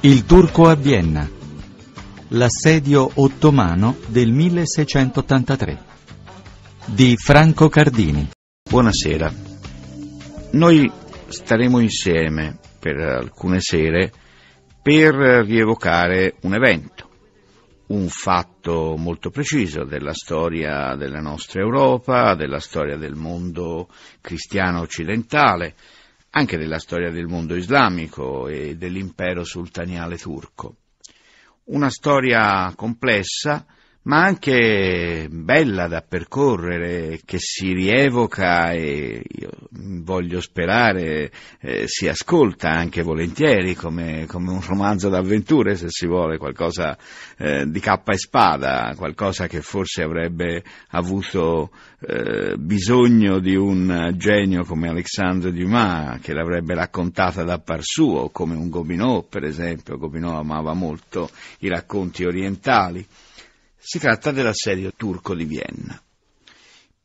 Il turco a Vienna. L'assedio ottomano del 1683 di Franco Cardini. Buonasera. Noi staremo insieme per alcune sere per rievocare un evento, un fatto molto preciso della storia della nostra Europa, della storia del mondo cristiano occidentale, anche della storia del mondo islamico e dell'impero sultaniale turco. Una storia complessa ma anche bella da percorrere, che si rievoca e voglio sperare eh, si ascolta anche volentieri come, come, un romanzo d'avventure, se si vuole, qualcosa eh, di cappa e spada, qualcosa che forse avrebbe avuto eh, bisogno di un genio come Alexandre Dumas, che l'avrebbe raccontata da par suo, come un Gobineau, per esempio. Gobineau amava molto i racconti orientali. Si tratta dell'assedio turco di Vienna.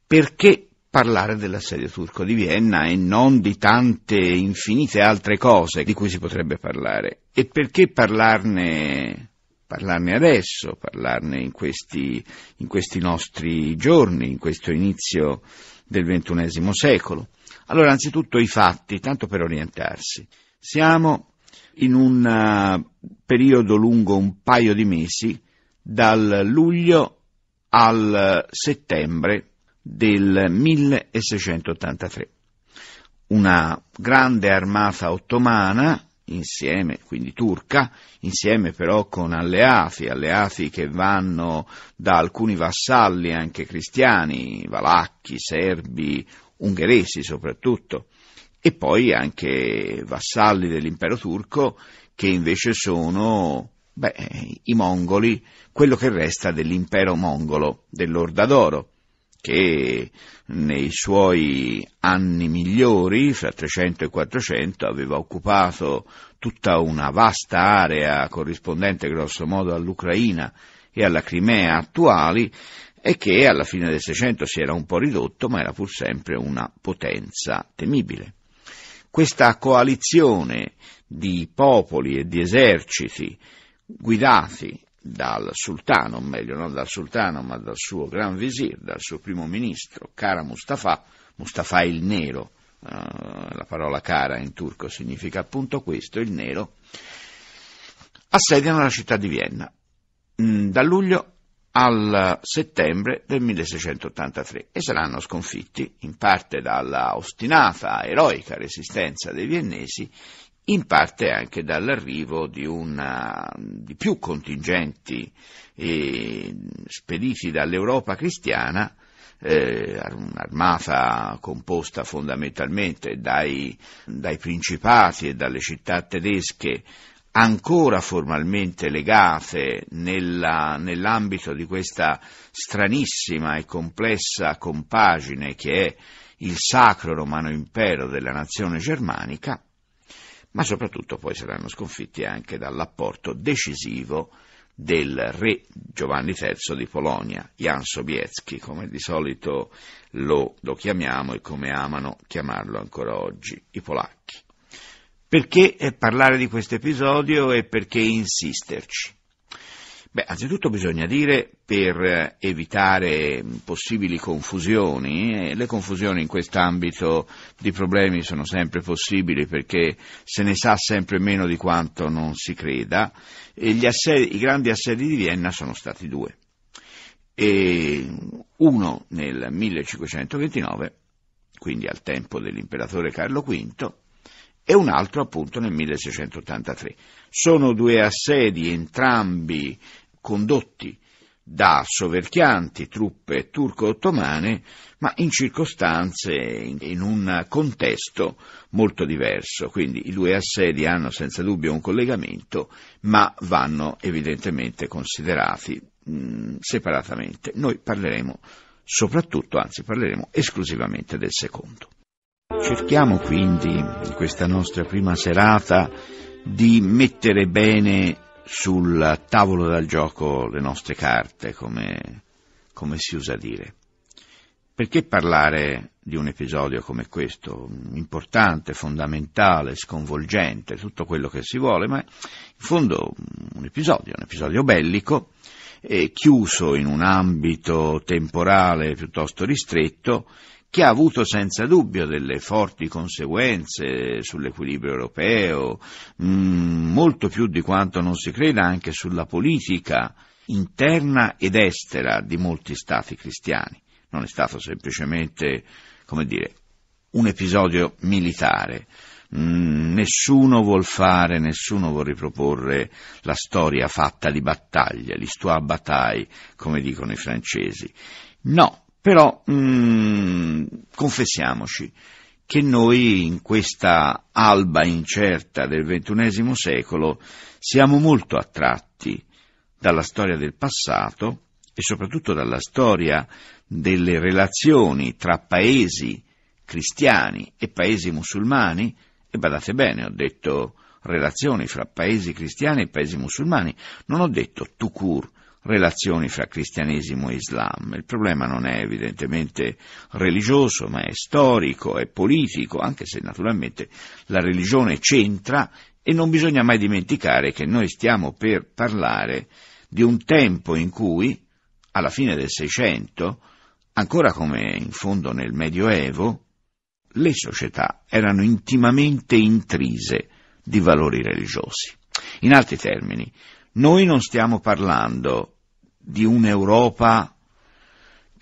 Perché parlare dell'assedio turco di Vienna e non di tante infinite altre cose di cui si potrebbe parlare? E perché parlarne parlarne adesso, parlarne in questi, in questi, nostri giorni, in questo inizio del XXI secolo. Allora, anzitutto i fatti, tanto per orientarsi. Siamo in un eh, periodo lungo un paio di mesi dal luglio al settembre del 1683. Una grande armata ottomana, insieme, quindi turca, insieme però con alleati, alleati che vanno da alcuni vassalli anche cristiani, valacchi, serbi, ungheresi soprattutto, e poi anche vassalli dell'impero turco che invece sono Beh, i mongoli, quello che resta dell'impero mongolo, dell'Orda d'Oro, che nei suoi anni migliori, fra 300 e 400, aveva occupato tutta una vasta area corrispondente grossomodo all'Ucraina e alla Crimea attuali e che alla fine del 600 si era un po' ridotto, ma era pur sempre una potenza temibile. Questa coalizione di popoli e di eserciti guidati dal sultano, o meglio non dal sultano ma dal suo gran visir, dal suo primo ministro, Kara Mustafa, Mustafa il nero, eh, la parola cara in turco significa appunto questo, il nero, assediano la città di Vienna mh, mm, da luglio al settembre del 1683 e saranno sconfitti in parte dalla ostinata, eroica resistenza dei viennesi in parte anche dall'arrivo di, una, eh, di più contingenti eh, spediti dall'Europa cristiana, eh, un'armata composta fondamentalmente dai, dai principati e dalle città tedesche ancora formalmente legate nella, nell'ambito di questa stranissima e complessa compagine che è il Sacro Romano Impero della nazione germanica, ma soprattutto poi saranno sconfitti anche dall'apporto decisivo del re Giovanni III di Polonia, Jan Sobieski, come di solito lo, lo, chiamiamo e come amano chiamarlo ancora oggi i polacchi. Perché eh, parlare di questo episodio e perché insisterci? Beh, anzitutto bisogna dire, per evitare possibili confusioni, eh, le confusioni in quest'ambito di problemi sono sempre possibili perché se ne sa sempre meno di quanto non si creda, assedi, i grandi assedi di Vienna sono stati due, e uno nel 1529, quindi al tempo dell'imperatore Carlo V, e un altro appunto nel 1683. Sono due assedi entrambi condotti da soverchianti, truppe turco-ottomane, ma in circostanze, in un contesto molto diverso. Quindi i due assedi hanno senza dubbio un collegamento, ma vanno evidentemente considerati mh, separatamente. Noi parleremo soprattutto, anzi parleremo esclusivamente del secondo. Cerchiamo quindi in questa nostra prima serata di mettere bene sul tavolo da gioco le nostre carte, come, come si usa dire. Perché parlare di un episodio come questo, importante, fondamentale, sconvolgente, tutto quello che si vuole, ma in fondo un episodio, un episodio bellico, chiuso in un ambito temporale piuttosto ristretto, che ha avuto senza dubbio delle forti conseguenze sull'equilibrio europeo, mm, molto più di quanto non si creda anche sulla politica interna ed estera di molti stati cristiani. Non è stato semplicemente, come dire, un episodio militare. Mm, nessuno vuol fare, nessuno vuol riproporre la storia fatta di battaglia, l'histoire bataille, come dicono i francesi. No, però mh, mm, confessiamoci che noi in questa alba incerta del XXI secolo siamo molto attratti dalla storia del passato e soprattutto dalla storia delle relazioni tra paesi cristiani e paesi musulmani, e badate bene, ho detto relazioni fra paesi cristiani e paesi musulmani, non ho detto court relazioni fra cristianesimo e Islam. Il problema non è evidentemente religioso, ma è storico, è politico, anche se naturalmente la religione c'entra e non bisogna mai dimenticare che noi stiamo per parlare di un tempo in cui, alla fine del Seicento, ancora come in fondo nel Medioevo, le società erano intimamente intrise di valori religiosi. In altri termini, noi non stiamo parlando di un'Europa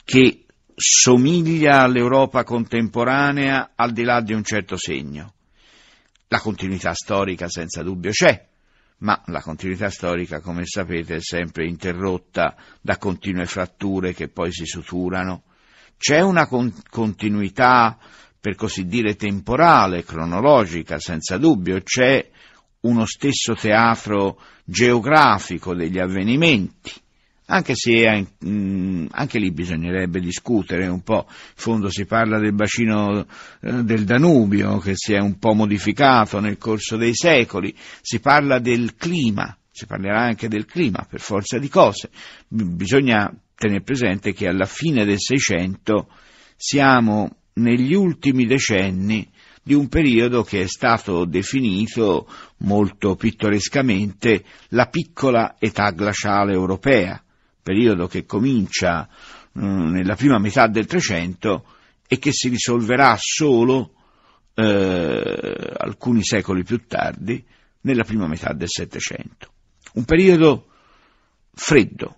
che somiglia all'Europa contemporanea al di là di un certo segno. La continuità storica senza dubbio c'è, ma la continuità storica, come sapete, è sempre interrotta da continue fratture che poi si suturano. C'è una con- continuità, per così dire, temporale, cronologica, senza dubbio, c'è uno stesso teatro geografico degli avvenimenti anche se mm, anche lì bisognerebbe discutere un po'. In fondo si parla del bacino eh, del Danubio che si è un po' modificato nel corso dei secoli, si parla del clima, si parlerà anche del clima per forza di cose. Bisogna tenere presente che alla fine del Seicento siamo negli ultimi decenni di un periodo che è stato definito molto pittorescamente la piccola età glaciale europea, periodo che comincia mh, mm, nella prima metà del Trecento e che si risolverà solo eh, alcuni secoli più tardi, nella prima metà del Settecento. Un periodo freddo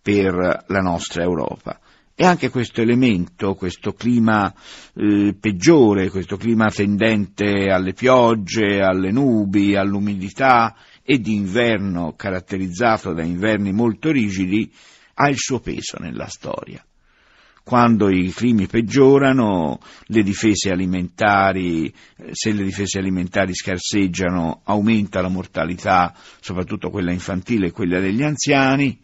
per la nostra Europa. E anche questo elemento, questo clima eh, peggiore, questo clima tendente alle piogge, alle nubi, all'umidità e d'inverno caratterizzato da inverni molto rigidi, ha il suo peso nella storia. Quando i climi peggiorano, le difese alimentari, eh, se le difese alimentari scarseggiano, aumenta la mortalità, soprattutto quella infantile e quella degli anziani,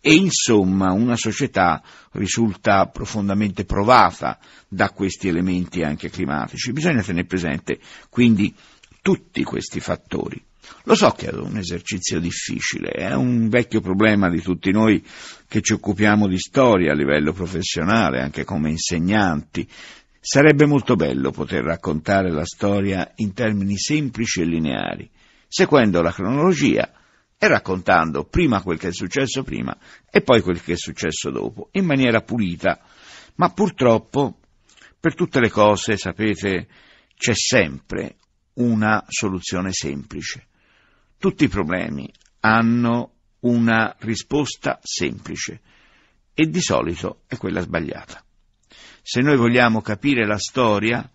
e insomma una società risulta profondamente provata da questi elementi anche climatici. Bisogna tenere presente quindi tutti questi fattori. Lo so che è un esercizio difficile, è un vecchio problema di tutti noi che ci occupiamo di storia a livello professionale, anche come insegnanti. Sarebbe molto bello poter raccontare la storia in termini semplici e lineari, seguendo la cronologia e raccontando prima quel che è successo prima e poi quel che è successo dopo, in maniera pulita. Ma purtroppo, per tutte le cose, sapete, c'è sempre una soluzione semplice. Tutti i problemi hanno una risposta semplice e di solito è quella sbagliata. Se noi vogliamo capire la storia,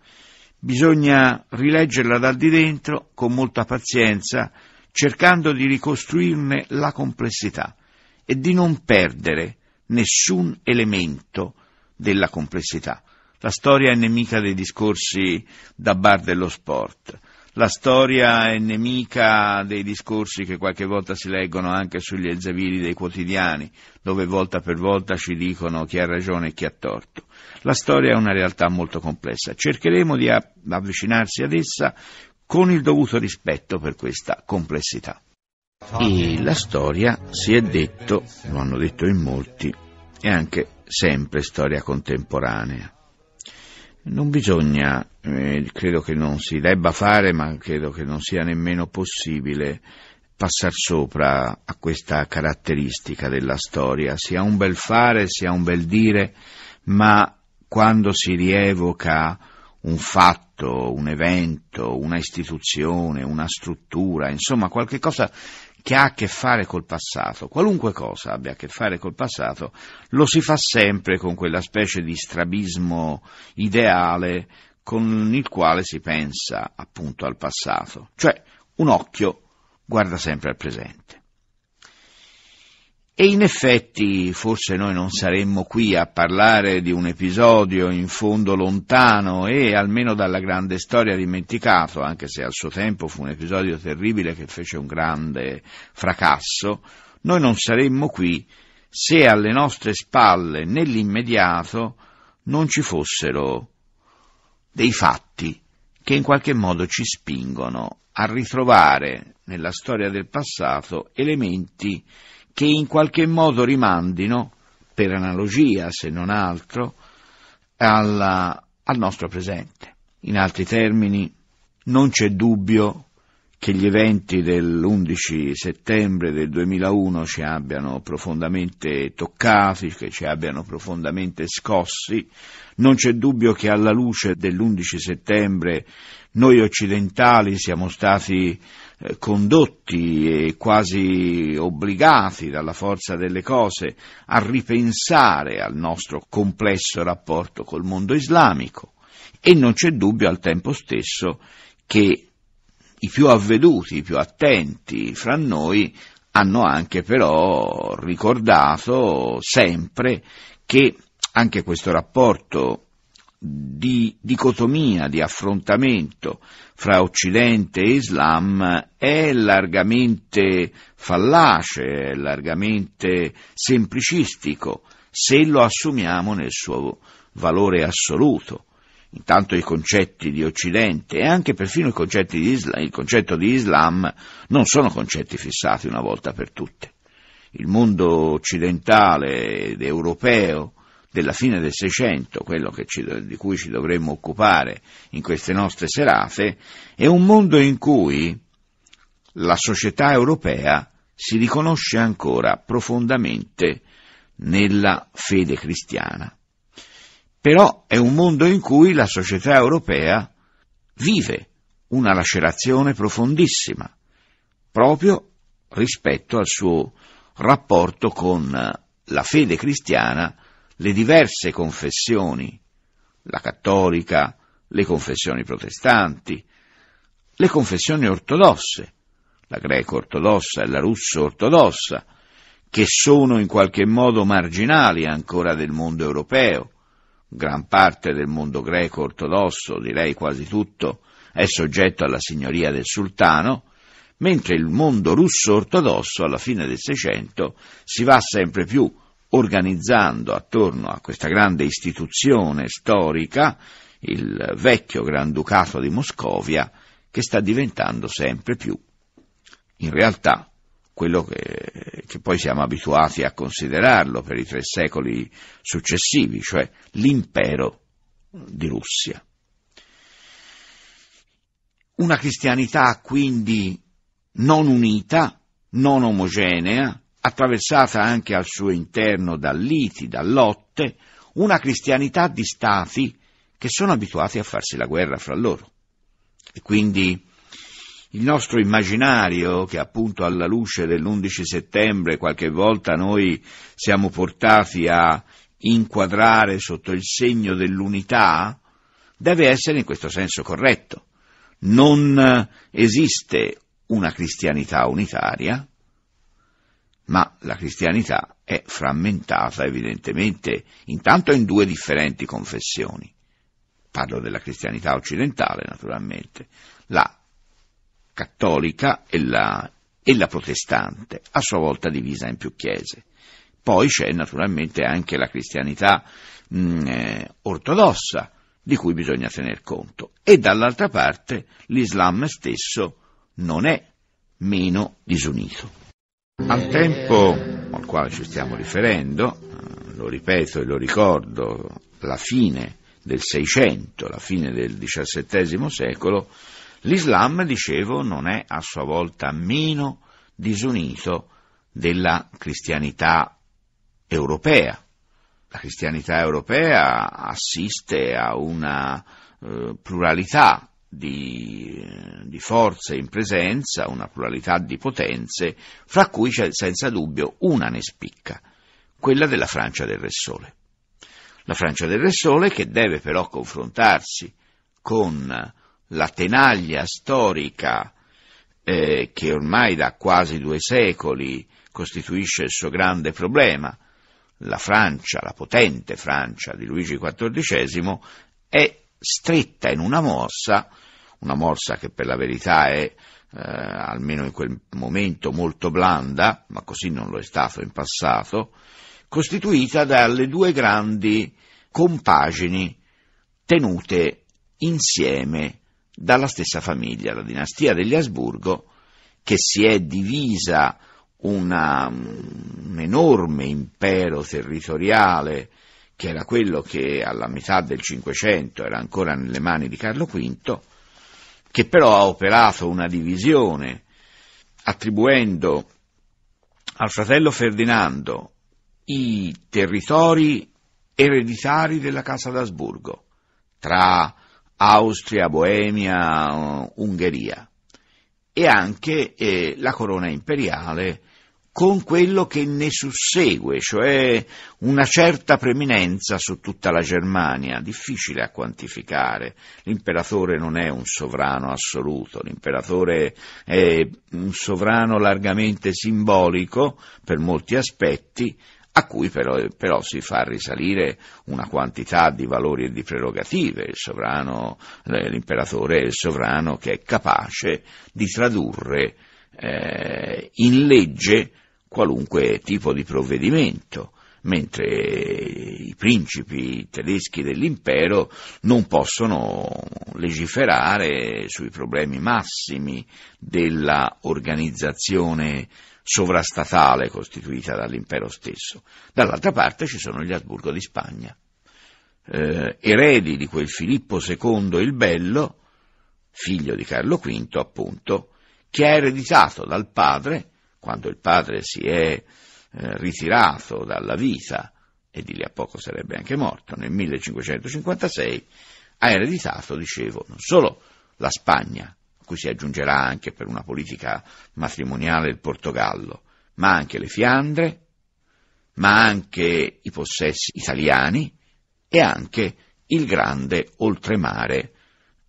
bisogna rileggerla dal di dentro con molta pazienza, cercando di ricostruirne la complessità e di non perdere nessun elemento della complessità. La storia è nemica dei discorsi da bar dello sport la storia è nemica dei discorsi che qualche volta si leggono anche sugli elzeviri dei quotidiani, dove volta per volta ci dicono chi ha ragione e chi ha torto. La storia è una realtà molto complessa. Cercheremo di avvicinarsi ad essa con il dovuto rispetto per questa complessità. E la storia, si è detto, lo hanno detto in molti, è anche sempre storia contemporanea. Non bisogna, eh, credo che non si debba fare, ma credo che non sia nemmeno possibile passar sopra a questa caratteristica della storia, sia un bel fare, sia un bel dire, ma quando si rievoca un fatto, un evento, una istituzione, una struttura, insomma qualche cosa che ha a che fare col passato, qualunque cosa abbia a che fare col passato, lo si fa sempre con quella specie di strabismo ideale con il quale si pensa appunto al passato, cioè un occhio guarda sempre al presente. E in effetti forse noi non saremmo qui a parlare di un episodio in fondo lontano e almeno dalla grande storia dimenticato, anche se al suo tempo fu un episodio terribile che fece un grande fracasso, noi non saremmo qui se alle nostre spalle, nell'immediato, non ci fossero dei fatti che in qualche modo ci spingono a ritrovare nella storia del passato elementi che in qualche modo rimandino, per analogia se non altro, alla, al nostro presente. In altri termini, non c'è dubbio che gli eventi dell'11 settembre del 2001 ci abbiano profondamente toccati, che ci abbiano profondamente scossi, non c'è dubbio che alla luce dell'11 settembre noi occidentali siamo stati condotti e quasi obbligati dalla forza delle cose a ripensare al nostro complesso rapporto col mondo islamico e non c'è dubbio al tempo stesso che i più avveduti, i più attenti fra noi hanno anche però ricordato sempre che anche questo rapporto di dicotomia, di affrontamento fra Occidente e Islam è largamente fallace, è largamente semplicistico, se lo assumiamo nel suo valore assoluto. Intanto i concetti di Occidente e anche perfino di Islam, il concetto di Islam non sono concetti fissati una volta per tutte. Il mondo occidentale ed europeo della fine del Seicento, quello ci, di cui ci dovremmo occupare in queste nostre serate, è un mondo in cui la società europea si riconosce ancora profondamente nella fede cristiana. Però è un mondo in cui la società europea vive una lacerazione profondissima, proprio rispetto al suo rapporto con la fede cristiana le diverse confessioni, la cattolica, le confessioni protestanti, le confessioni ortodosse, la greco ortodossa e la russo ortodossa, che sono in qualche modo marginali ancora del mondo europeo. Gran parte del mondo greco ortodosso, direi quasi tutto, è soggetto alla signoria del sultano, mentre il mondo russo ortodosso alla fine del Seicento si va sempre più organizzando attorno a questa grande istituzione storica il vecchio Granducato di Moscovia che sta diventando sempre più, in realtà, quello che, che, poi siamo abituati a considerarlo per i tre secoli successivi, cioè l'impero di Russia. Una cristianità quindi non unita, non omogenea, attraversata anche al suo interno da liti, da lotte, una cristianità di stati che sono abituati a farsi la guerra fra loro. E quindi il nostro immaginario, che appunto alla luce dell'11 settembre qualche volta noi siamo portati a inquadrare sotto il segno dell'unità, deve essere in questo senso corretto. Non esiste una cristianità unitaria, ma la cristianità è frammentata evidentemente intanto in due differenti confessioni. Parlo della cristianità occidentale, naturalmente, la cattolica e la, e la protestante, a sua volta divisa in più chiese. Poi c'è naturalmente anche la cristianità mh, mm, eh, ortodossa, di cui bisogna tener conto. E dall'altra parte l'Islam stesso non è meno disunito. Al tempo al quale ci stiamo riferendo, eh, lo ripeto e lo ricordo, la fine del Seicento, la fine del XVII secolo, l'Islam, dicevo, non è a sua volta meno disunito della cristianità europea. La cristianità europea assiste a una eh, pluralità di, di, forze in presenza, una pluralità di potenze, fra cui c'è senza dubbio una ne spicca, quella della Francia del Re Sole. La Francia del Re Sole che deve però confrontarsi con la tenaglia storica eh, che ormai da quasi due secoli costituisce il suo grande problema, la Francia, la potente Francia di Luigi XIV, è stretta in una morsa, una morsa che per la verità è eh, almeno in quel momento molto blanda, ma così non lo è stato in passato, costituita dalle due grandi compagini tenute insieme dalla stessa famiglia, la dinastia degli Asburgo, che si è divisa una, mm, un enorme impero territoriale che era quello che alla metà del Cinquecento era ancora nelle mani di Carlo V, che però ha operato una divisione attribuendo al fratello Ferdinando i territori ereditari della Casa d'Asburgo, tra Austria, Boemia, Ungheria, e anche eh, la corona imperiale con quello che ne sussegue, cioè una certa preminenza su tutta la Germania, difficile a quantificare. L'imperatore non è un sovrano assoluto, l'imperatore è un sovrano largamente simbolico per molti aspetti, a cui però, però, si fa risalire una quantità di valori e di prerogative. Il sovrano, l'imperatore è il sovrano che è capace di tradurre eh, in legge qualunque tipo di provvedimento, mentre i principi tedeschi dell'impero non possono legiferare sui problemi massimi dell'organizzazione sovrastatale costituita dall'impero stesso. Dall'altra parte ci sono gli Asburgo di Spagna, eh, eredi di quel Filippo II il Bello, figlio di Carlo V appunto, che ha ereditato dal padre, quando il padre si è eh, ritirato dalla vita, e di lì a poco sarebbe anche morto, nel 1556, ha ereditato, dicevo, non solo la Spagna, a cui si aggiungerà anche per una politica matrimoniale il Portogallo, ma anche le Fiandre, ma anche i possessi italiani e anche il grande oltremare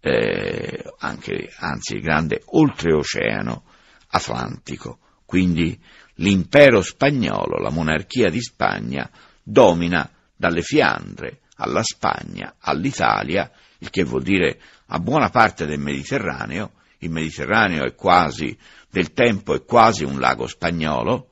eh, anche, anzi il grande oltreoceano atlantico. Quindi l'impero spagnolo, la monarchia di Spagna, domina dalle Fiandre alla Spagna, all'Italia, il che vuol dire a buona parte del Mediterraneo, il Mediterraneo è quasi, del tempo è quasi un lago spagnolo,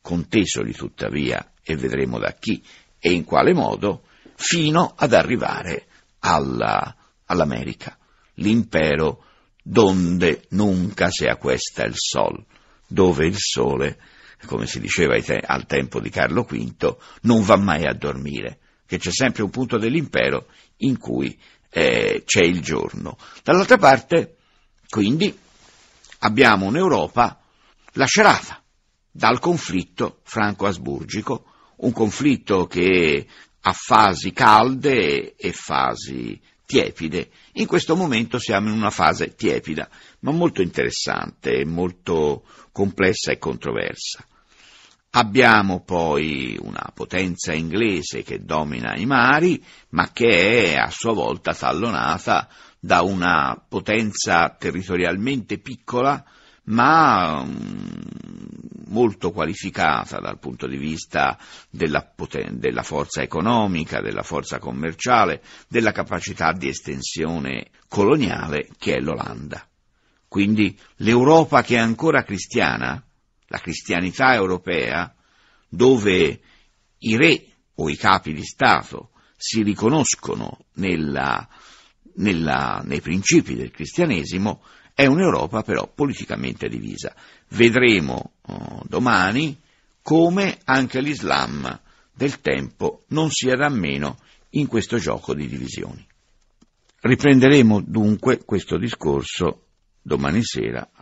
contesoli tuttavia, e vedremo da chi e in quale modo, fino ad arrivare alla, all'America l'impero donde nunca se aquesta il sol, dove il sole, come si diceva al tempo di Carlo V, non va mai a dormire, che c'è sempre un punto dell'impero in cui eh, c'è il giorno. Dall'altra parte, quindi, abbiamo un'Europa lacerata dal conflitto franco-asburgico, un conflitto che ha fasi calde e fasi tiepide. In questo momento siamo in una fase tiepida, ma molto interessante, molto complessa e controversa. Abbiamo poi una potenza inglese che domina i mari, ma che è a sua volta tallonata da una potenza territorialmente piccola, ma mm, molto qualificata dal punto di vista della, poten- della, forza economica, della forza commerciale, della capacità di estensione coloniale che è l'Olanda. Quindi l'Europa che è ancora cristiana, la cristianità europea, dove i re o i capi di Stato si riconoscono nella, nella, nei principi del cristianesimo, è un'Europa però politicamente divisa. Vedremo oh, domani come anche l'Islam del tempo non sia da meno in questo gioco di divisioni. Riprenderemo dunque questo discorso domani sera.